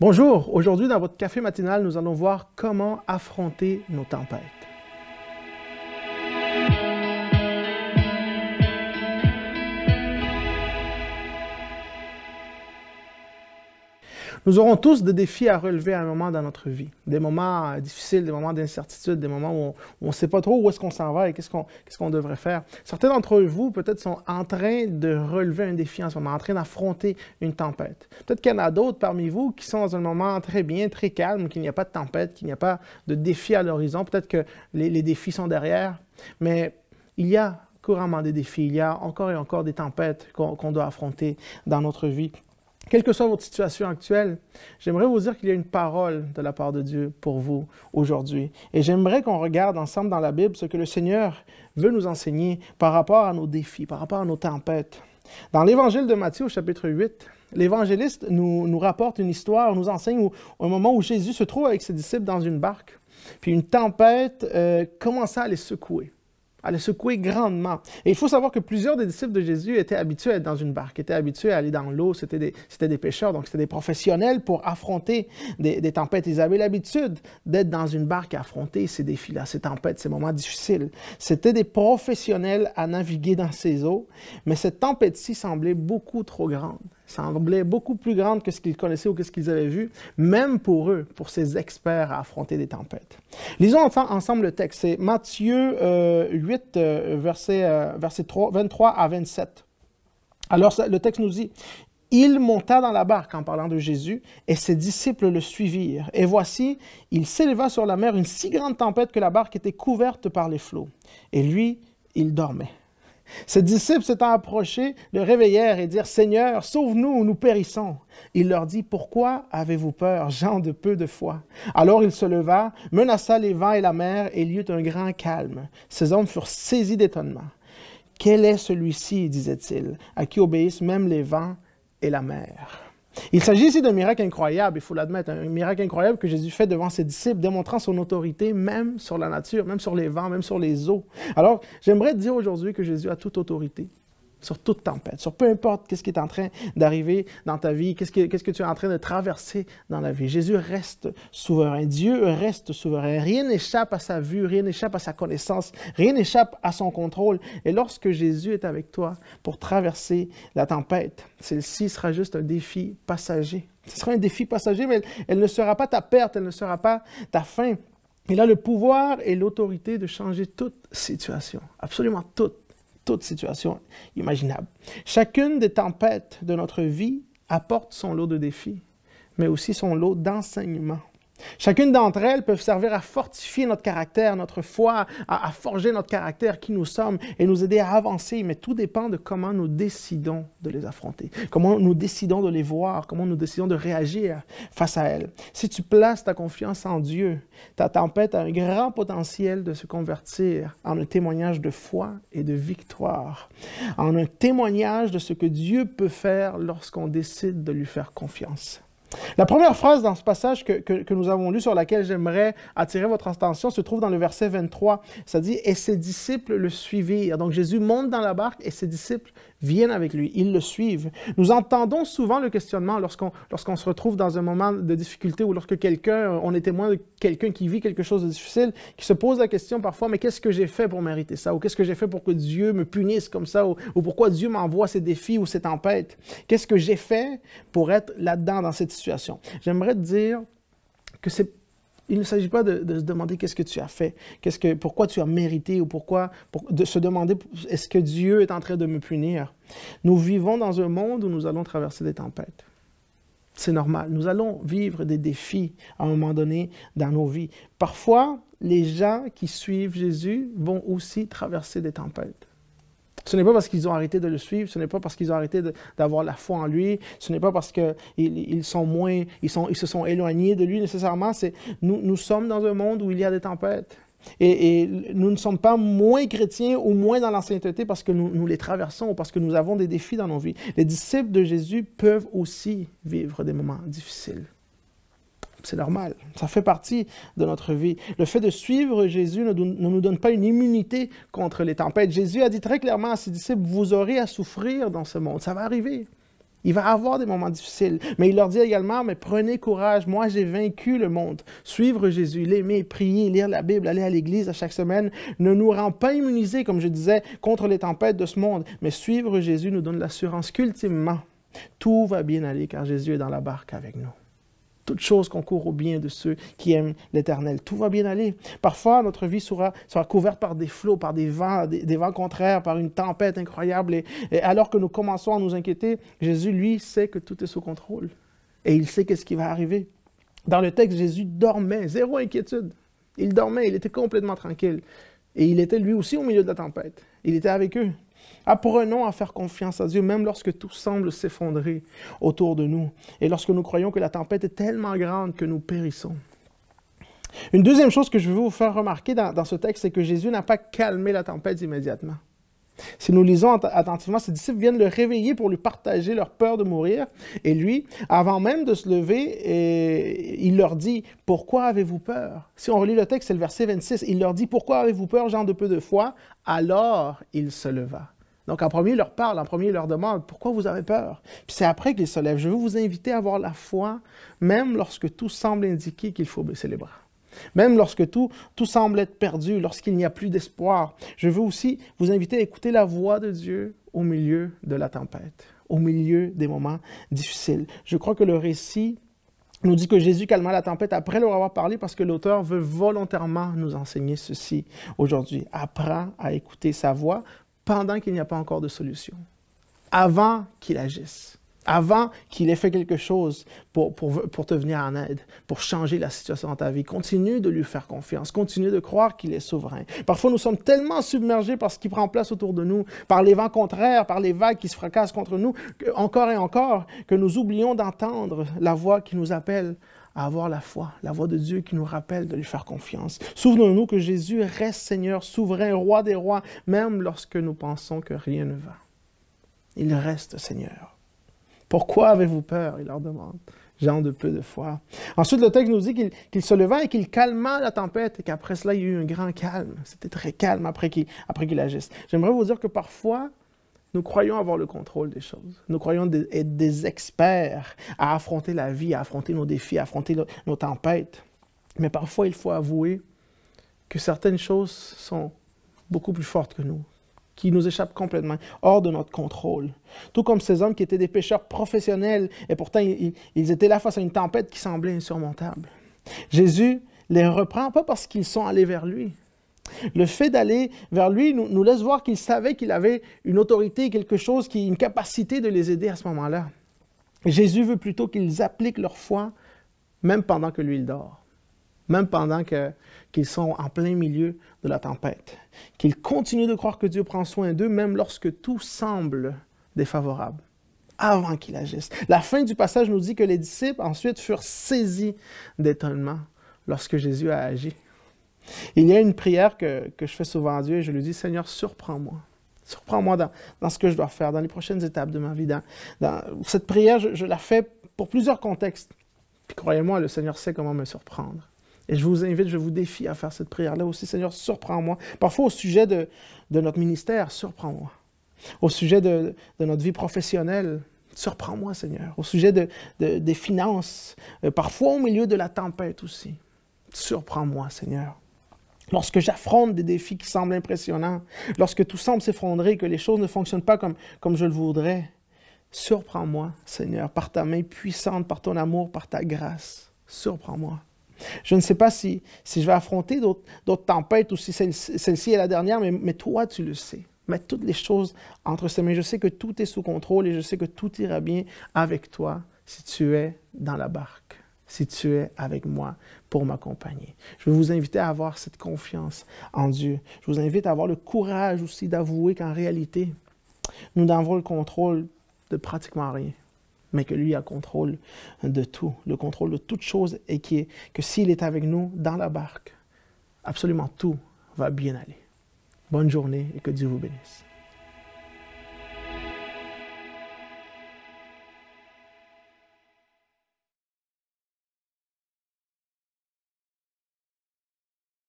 Bonjour, aujourd'hui dans votre café matinal, nous allons voir comment affronter nos tempêtes. Nous aurons tous des défis à relever à un moment dans notre vie. Des moments euh, difficiles, des moments d'incertitude, des moments où on ne sait pas trop où est-ce qu'on s'en va et qu'est-ce qu'on devrait faire. Certains d'entre vous, peut-être, sont en train de relever un défi en ce moment, en train d'affronter une tempête. Peut-être qu'il y en a d'autres parmi vous qui sont dans un moment très bien, très calme, qu'il n'y a pas de tempête, qu'il n'y a pas de défi à l'horizon. Peut-être que les, défis sont derrière. Mais il y a couramment des défis, il y a encore et encore des tempêtes qu'on doit affronter dans notre vie. Quelle que soit votre situation actuelle, j'aimerais vous dire qu'il y a une parole de la part de Dieu pour vous aujourd'hui. Et j'aimerais qu'on regarde ensemble dans la Bible ce que le Seigneur veut nous enseigner par rapport à nos défis, par rapport à nos tempêtes. Dans l'Évangile de Matthieu au chapitre 8, l'évangéliste nous, rapporte une histoire, nous enseigne au moment où Jésus se trouve avec ses disciples dans une barque, puis une tempête commence euh, commença à les secouer à le secouer grandement. Et il faut savoir que plusieurs des disciples de Jésus étaient habitués à être dans une barque, étaient habitués à aller dans l'eau, c'était des, pêcheurs, donc c'était des professionnels pour affronter des, tempêtes. Ils avaient l'habitude d'être dans une barque à affronter ces défis-là, ces tempêtes, ces moments difficiles. C'était des professionnels à naviguer dans ces eaux, mais cette tempête-ci semblait beaucoup trop grande semblait beaucoup plus grande que ce qu'ils connaissaient ou que ce qu'ils avaient vu, même pour eux, pour ces experts à affronter des tempêtes. Lisons ensemble le texte. C'est Matthieu 8, verset, 3, 23 à 27. Alors le texte nous dit, il monta dans la barque en parlant de Jésus, et ses disciples le suivirent. Et voici, il s'éleva sur la mer une si grande tempête que la barque était couverte par les flots. Et lui, il dormait. Ses disciples s'étant approchés, le réveillèrent et dirent Seigneur, sauve-nous ou nous périssons. Il leur dit Pourquoi avez-vous peur, gens de peu de foi Alors il se leva, menaça les vents et la mer, et il y eut un grand calme. Ses hommes furent saisis d'étonnement. Quel est celui-ci, disaient-ils, à qui obéissent même les vents et la mer il s'agit ici d'un miracle incroyable, il faut l'admettre, un miracle incroyable que Jésus fait devant ses disciples, démontrant son autorité même sur la nature, même sur les vents, même sur les eaux. Alors, j'aimerais dire aujourd'hui que Jésus a toute autorité sur toute tempête, sur peu importe qu'est-ce qui est en train d'arriver dans ta vie, qu'est-ce que, tu es en train de traverser dans la vie. Jésus reste souverain, Dieu reste souverain, rien n'échappe à sa vue, rien n'échappe à sa connaissance, rien n'échappe à son contrôle. Et lorsque Jésus est avec toi pour traverser la tempête, celle-ci sera juste un défi passager. Ce sera un défi passager, mais elle, elle ne sera pas ta perte, elle ne sera pas ta fin. Il a le pouvoir et l'autorité de changer toute situation, absolument toute toute situation imaginable. Chacune des tempêtes de notre vie apporte son lot de défis, mais aussi son lot d'enseignements. Chacune d'entre elles peut servir à fortifier notre caractère, notre foi, à, à, forger notre caractère, qui nous sommes, et nous aider à avancer. Mais tout dépend de comment nous décidons de les affronter, comment nous décidons de les voir, comment nous décidons de réagir face à elles. Si tu places ta confiance en Dieu, ta tempête a un grand potentiel de se convertir en un témoignage de foi et de victoire, en un témoignage de ce que Dieu peut faire lorsqu'on décide de lui faire confiance. La première phrase dans ce passage que, nous avons lu, sur laquelle j'aimerais attirer votre attention, se trouve dans le verset 23. Ça dit, et ses disciples le suivirent. Donc Jésus monte dans la barque et ses disciples viennent avec lui, ils le suivent. Nous entendons souvent le questionnement lorsqu'on se retrouve dans un moment de difficulté ou lorsque quelqu'un, euh, on est témoin de quelqu'un qui vit quelque chose de difficile, qui se pose la question parfois, mais qu'est-ce que j'ai fait pour mériter ça? Ou qu'est-ce que j'ai fait pour que Dieu me punisse comme ça? Ou, pourquoi Dieu m'envoie ces défis ou ces tempêtes? Qu'est-ce que j'ai fait pour être là-dedans, dans cette situation? J'aimerais dire que c'est il ne s'agit pas de, se demander qu'est-ce que tu as fait, qu'est-ce que, pourquoi tu as mérité ou pourquoi, de se demander est-ce que Dieu est en train de me punir. Nous vivons dans un monde où nous allons traverser des tempêtes. C'est normal. Nous allons vivre des défis à un moment donné dans nos vies. Parfois, les gens qui suivent Jésus vont aussi traverser des tempêtes. Ce n'est pas parce qu'ils ont arrêté de le suivre, ce n'est pas parce qu'ils ont arrêté d'avoir la foi en lui, ce n'est pas parce qu'ils ils sont moins, ils, se sont éloignés de lui nécessairement. C'est, nous, nous sommes dans un monde où il y a des tempêtes. Et, nous ne sommes pas moins chrétiens ou moins dans l'ancienneté parce que nous, nous, les traversons ou parce que nous avons des défis dans nos vies. Les disciples de Jésus peuvent aussi vivre des moments difficiles. C'est normal. Ça fait partie de notre vie. Le fait de suivre Jésus ne, nous donne pas une immunité contre les tempêtes. Jésus a dit très clairement à ses disciples, vous aurez à souffrir dans ce monde. Ça va arriver. Il va avoir des moments difficiles. Mais il leur dit également, mais prenez courage, moi j'ai vaincu le monde. Suivre Jésus, l'aimer, prier, lire la Bible, aller à l'église à chaque semaine ne nous rend pas immunisés, comme je disais, contre les tempêtes de ce monde. Mais suivre Jésus nous donne l'assurance qu'ultimement, tout va bien aller car Jésus est dans la barque avec nous. Toutes choses concourent au bien de ceux qui aiment l'Éternel. Tout va bien aller. Parfois, notre vie sera, couverte par des flots, par des vents, des, vents contraires, par une tempête incroyable. Et, et, alors que nous commençons à nous inquiéter, Jésus, lui, sait que tout est sous contrôle. Et il sait qu'est-ce qui va arriver. Dans le texte, Jésus dormait, zéro inquiétude. Il dormait, il était complètement tranquille. Et il était lui aussi au milieu de la tempête. Il était avec eux. Apprenons à faire confiance à Dieu, même lorsque tout semble s'effondrer autour de nous et lorsque nous croyons que la tempête est tellement grande que nous périssons. Une deuxième chose que je veux vous faire remarquer dans, dans ce texte, c'est que Jésus n'a pas calmé la tempête immédiatement. Si nous lisons attentivement, ses disciples viennent le réveiller pour lui partager leur peur de mourir. Et lui, avant même de se lever, eh, il leur dit, pourquoi avez-vous peur? Si on relit le texte, c'est le verset 26. Il leur dit, pourquoi avez-vous peur, gens de peu de foi? Alors il se leva. Donc, en premier, il leur parle, en premier, il leur demande pourquoi vous avez peur. Puis c'est après qu'il se lève. Je veux vous inviter à avoir la foi, même lorsque tout semble indiquer qu'il faut baisser les bras. Même lorsque tout, semble être perdu, lorsqu'il n'y a plus d'espoir, je veux aussi vous inviter à écouter la voix de Dieu au milieu de la tempête, au milieu des moments difficiles. Je crois que le récit nous dit que Jésus calma la tempête après leur avoir parlé parce que l'auteur veut volontairement nous enseigner ceci aujourd'hui. Apprends à écouter sa voix pendant qu'il n'y a pas encore de solution, avant qu'il agisse avant qu'il ait fait quelque chose pour, pour, pour, te venir en aide, pour changer la situation dans ta vie. Continue de lui faire confiance, continue de croire qu'il est souverain. Parfois, nous sommes tellement submergés par ce qui prend place autour de nous, par les vents contraires, par les vagues qui se fracassent contre nous, encore et encore, que nous oublions d'entendre la voix qui nous appelle à avoir la foi, la voix de Dieu qui nous rappelle de lui faire confiance. Souvenons-nous que Jésus reste Seigneur, souverain, roi des rois, même lorsque nous pensons que rien ne va. Il reste Seigneur. Pourquoi avez-vous peur Il leur demande. Gens de peu de foi. Ensuite, le texte nous dit qu'il se leva et qu'il calma la tempête et qu'après cela, il y a eu un grand calme. C'était très calme après qu'il agisse. J'aimerais vous dire que parfois, nous croyons avoir le contrôle des choses. Nous croyons être des experts à affronter la vie, à affronter nos défis, à affronter nos tempêtes. Mais parfois, il faut avouer que certaines choses sont beaucoup plus fortes que nous, qui nous échappe complètement, hors de notre contrôle. Tout comme ces hommes qui étaient des pêcheurs professionnels, et pourtant ils, étaient là face à une tempête qui semblait insurmontable. Jésus les reprend pas parce qu'ils sont allés vers lui. Le fait d'aller vers lui nous, laisse voir qu'il savait qu'il avait une autorité, quelque chose, qui, une capacité de les aider à ce moment-là. Jésus veut plutôt qu'ils appliquent leur foi, même pendant que lui, il dort même pendant qu'ils sont en plein milieu de la tempête. Qu'ils continuent de croire que Dieu prend soin d'eux, même lorsque tout semble défavorable, avant qu'il agisse. La fin du passage nous dit que les disciples ensuite furent saisis d'étonnement lorsque Jésus a agi. Il y a une prière que, que je fais souvent à Dieu et je lui dis, Seigneur, surprends-moi. Surprends-moi dans, dans, ce que je dois faire, dans les prochaines étapes de ma vie. Dans, cette prière, je, je la fais pour plusieurs contextes. Puis croyez-moi, le Seigneur sait comment me surprendre. Et je vous invite, je vous défie à faire cette prière-là aussi. Seigneur, surprends-moi. Parfois, au sujet de, notre ministère, surprends-moi. Au sujet de, notre vie professionnelle, surprends-moi, Seigneur. Au sujet de, des finances, euh, parfois au milieu de la tempête aussi. Surprends-moi, Seigneur. Lorsque j'affronte des défis qui semblent impressionnants, lorsque tout semble s'effondrer, que les choses ne fonctionnent pas comme, comme je le voudrais, surprends-moi, Seigneur, par ta main puissante, par ton amour, par ta grâce. Surprends-moi. Je ne sais pas si, je vais affronter d'autres tempêtes ou si celle-ci est la dernière, mais, toi, tu le sais. Mets toutes les choses entre ses mains. Je sais que tout est sous contrôle et je sais que tout ira bien avec toi si tu es dans la barque, si tu es avec moi pour m'accompagner. Je vous inviter à avoir cette confiance en Dieu. Je vous invite à avoir le courage aussi d'avouer qu'en réalité, nous n'avons le contrôle de pratiquement rien mais que lui a contrôle de tout, le contrôle de toutes choses et qui que s'il est avec nous dans la barque, absolument tout va bien aller. Bonne journée et que Dieu vous bénisse.